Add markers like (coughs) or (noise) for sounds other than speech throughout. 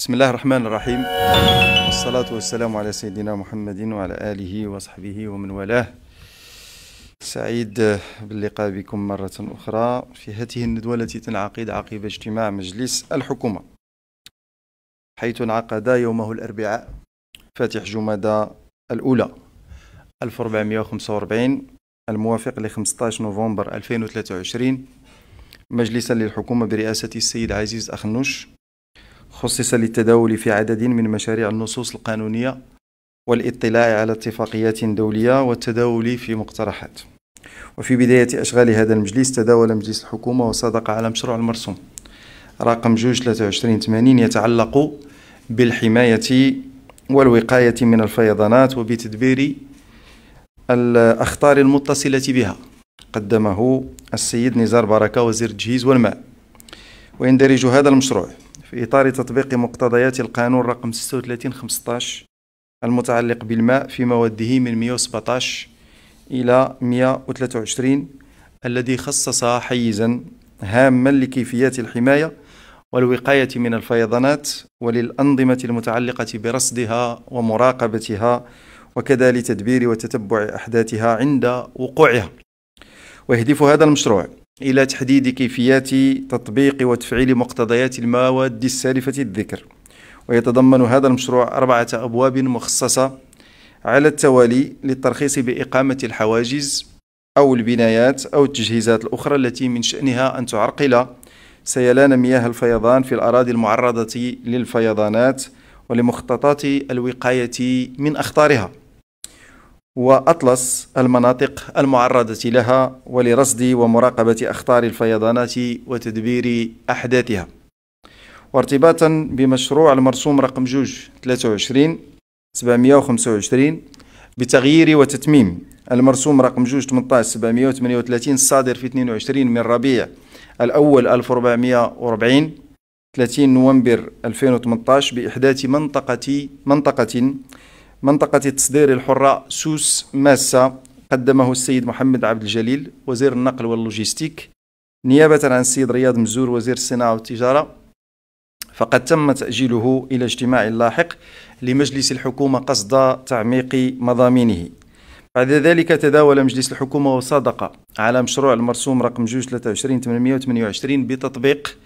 بسم الله الرحمن الرحيم والصلاة والسلام على سيدنا محمد وعلى آله وصحبه ومن والاه سعيد آه، باللقاء بكم مرة أخرى في هذه الندوة التي تنعقد عقب اجتماع مجلس الحكومة حيث انعقد يومه الأربعاء فاتح جمادى الأولى 1445 الموافق ل 15 نوفمبر 2023 مجلسا للحكومة برئاسة السيد عزيز أخنوش خصص للتداول في عدد من مشاريع النصوص القانونية والاطلاع على اتفاقيات دولية والتداول في مقترحات وفي بداية أشغال هذا المجلس تداول مجلس الحكومة وصدق على مشروع المرسوم رقم 22380 يتعلق بالحماية والوقاية من الفيضانات وبتدبير الأخطار المتصلة بها قدمه السيد نزار بركة وزير التجهيز والماء ويندرج هذا المشروع في إطار تطبيق مقتضيات القانون رقم 3615 المتعلق بالماء في مواده من 117 إلى 123 الذي خصص حيزا هاما لكيفيات الحماية والوقاية من الفيضانات وللأنظمة المتعلقة برصدها ومراقبتها وكذا لتدبير وتتبع أحداثها عند وقوعها ويهدف هذا المشروع إلى تحديد كيفيات تطبيق وتفعيل مقتضيات المواد السالفة الذكر ويتضمن هذا المشروع أربعة أبواب مخصصة على التوالي للترخيص بإقامة الحواجز أو البنايات أو التجهيزات الأخرى التي من شأنها أن تعرقل سيلان مياه الفيضان في الأراضي المعرضة للفيضانات ولمخططات الوقاية من أخطارها وأطلس المناطق المعرضة لها ولرصد ومراقبة أخطار الفيضانات وتدبير أحداثها وارتباطا بمشروع المرسوم رقم جوج 23 725 بتغيير وتتميم المرسوم رقم جوج 18 738 الصادر في 22 من ربيع الأول 1440 30 نوفمبر 2018 بإحداث منطقة منطقة منطقة التصدير الحرة سوس ماسة قدمه السيد محمد عبد الجليل وزير النقل واللوجيستيك نيابة عن السيد رياض مزور وزير الصناعة والتجارة فقد تم تأجيله إلى اجتماع لاحق لمجلس الحكومة قصد تعميق مضامينه بعد ذلك تداول مجلس الحكومة وصادق على مشروع المرسوم رقم 223 828 بتطبيق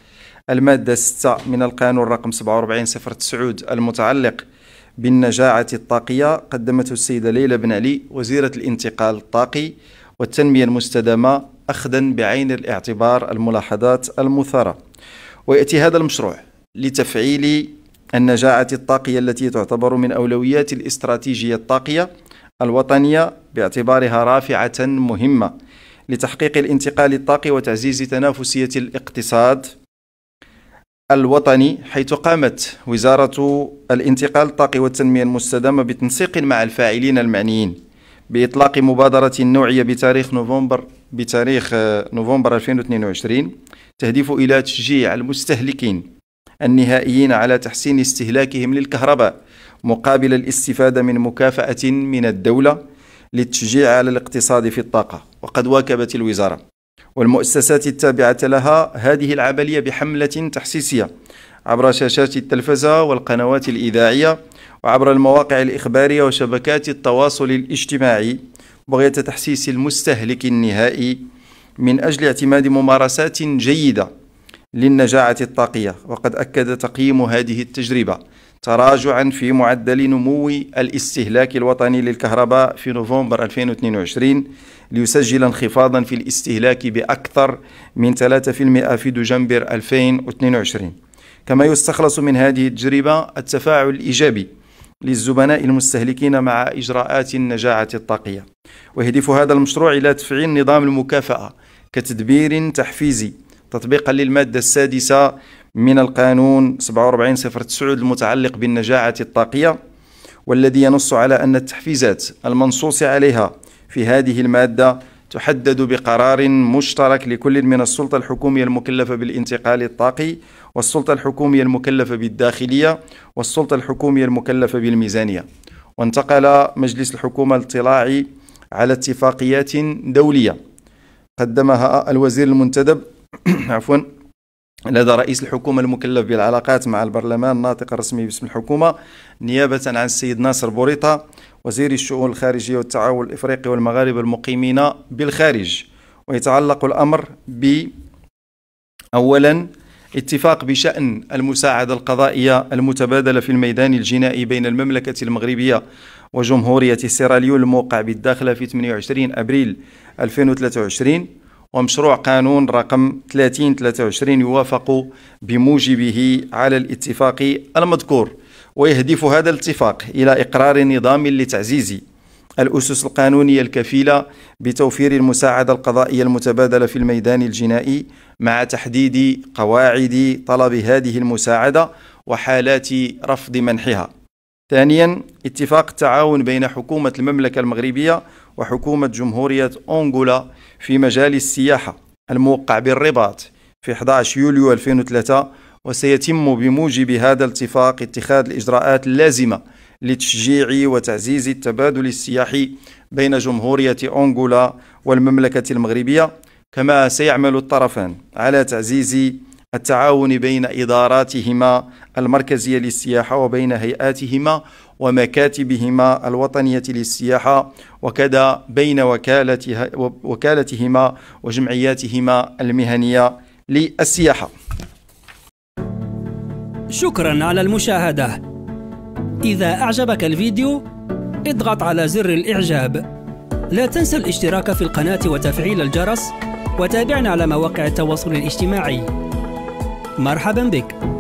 المادة 6 من القانون رقم 47 صفر المتعلق بالنجاعة الطاقية قدمته السيدة ليلى بن علي وزيرة الانتقال الطاقي والتنمية المستدامة أخذا بعين الاعتبار الملاحظات المثارة ويأتي هذا المشروع لتفعيل النجاعة الطاقية التي تعتبر من أولويات الاستراتيجية الطاقية الوطنية باعتبارها رافعة مهمة لتحقيق الانتقال الطاقي وتعزيز تنافسية الاقتصاد الوطني حيث قامت وزارة الانتقال الطاقي والتنمية المستدامة بتنسيق مع الفاعلين المعنيين بإطلاق مبادرة نوعية بتاريخ نوفمبر بتاريخ آه، نوفمبر 2022 تهدف إلى تشجيع المستهلكين النهائيين على تحسين استهلاكهم للكهرباء مقابل الاستفادة من مكافأة من الدولة للتشجيع على الاقتصاد في الطاقة وقد واكبت الوزارة والمؤسسات التابعة لها هذه العملية بحملة تحسيسية عبر شاشات التلفزة والقنوات الإذاعية وعبر المواقع الإخبارية وشبكات التواصل الاجتماعي بغية تحسيس المستهلك النهائي من أجل اعتماد ممارسات جيدة للنجاعة الطاقية وقد أكد تقييم هذه التجربة تراجعا في معدل نمو الاستهلاك الوطني للكهرباء في نوفمبر 2022 ليسجل انخفاضا في الاستهلاك بأكثر من 3% في دجنبر 2022 كما يستخلص من هذه التجربة التفاعل الإيجابي للزبناء المستهلكين مع إجراءات النجاعة الطاقية ويهدف هذا المشروع إلى تفعيل نظام المكافأة كتدبير تحفيزي تطبيقا للمادة السادسة من القانون 4709 المتعلق بالنجاعة الطاقية والذي ينص على أن التحفيزات المنصوص عليها في هذه المادة تحدد بقرار مشترك لكل من السلطة الحكومية المكلفة بالانتقال الطاقي والسلطة الحكومية المكلفة بالداخلية والسلطة الحكومية المكلفة بالميزانية وانتقل مجلس الحكومة الاطلاعي على اتفاقيات دولية قدمها الوزير المنتدب (coughs) عفوا لدى رئيس الحكومة المكلف بالعلاقات مع البرلمان الناطق الرسمي باسم الحكومة نيابة عن السيد ناصر بوريطة وزير الشؤون الخارجية والتعاون الإفريقي والمغاربة المقيمين بالخارج ويتعلق الأمر ب أولا اتفاق بشأن المساعدة القضائية المتبادلة في الميدان الجنائي بين المملكة المغربية وجمهورية سيراليون الموقع بالداخلة في 28 أبريل 2023 ومشروع قانون رقم 3023 يوافق بموجبه على الاتفاق المذكور ويهدف هذا الاتفاق إلى إقرار نظام لتعزيز الأسس القانونية الكفيلة بتوفير المساعدة القضائية المتبادلة في الميدان الجنائي مع تحديد قواعد طلب هذه المساعدة وحالات رفض منحها. ثانيا اتفاق التعاون بين حكومة المملكة المغربية وحكومة جمهورية أنغولا في مجال السياحة الموقع بالرباط في 11 يوليو 2003 وسيتم بموجب هذا الاتفاق اتخاذ الإجراءات اللازمة لتشجيع وتعزيز التبادل السياحي بين جمهورية أنغولا والمملكة المغربية كما سيعمل الطرفان على تعزيز التعاون بين إداراتهما المركزية للسياحة وبين هيئاتهما ومكاتبهما الوطنية للسياحة وكذا بين وكالتها وكالتهما وجمعياتهما المهنية للسياحة شكرا على المشاهدة إذا أعجبك الفيديو اضغط على زر الإعجاب لا تنسى الاشتراك في القناة وتفعيل الجرس وتابعنا على مواقع التواصل الاجتماعي مرحبا بك